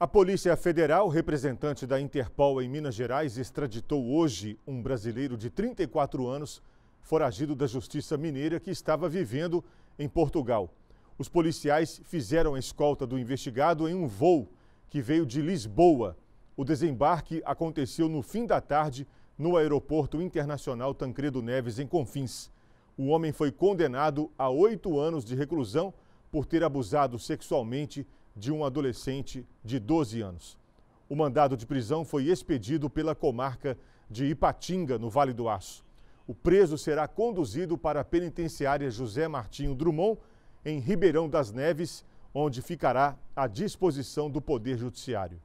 A Polícia Federal, representante da Interpol em Minas Gerais, extraditou hoje um brasileiro de 34 anos, foragido da Justiça Mineira, que estava vivendo em Portugal. Os policiais fizeram a escolta do investigado em um voo que veio de Lisboa. O desembarque aconteceu no fim da tarde no Aeroporto Internacional Tancredo Neves, em Confins. O homem foi condenado a oito anos de reclusão por ter abusado sexualmente de um adolescente de 12 anos. O mandado de prisão foi expedido pela comarca de Ipatinga, no Vale do Aço. O preso será conduzido para a penitenciária José Martinho Drummond, em Ribeirão das Neves, onde ficará à disposição do Poder Judiciário.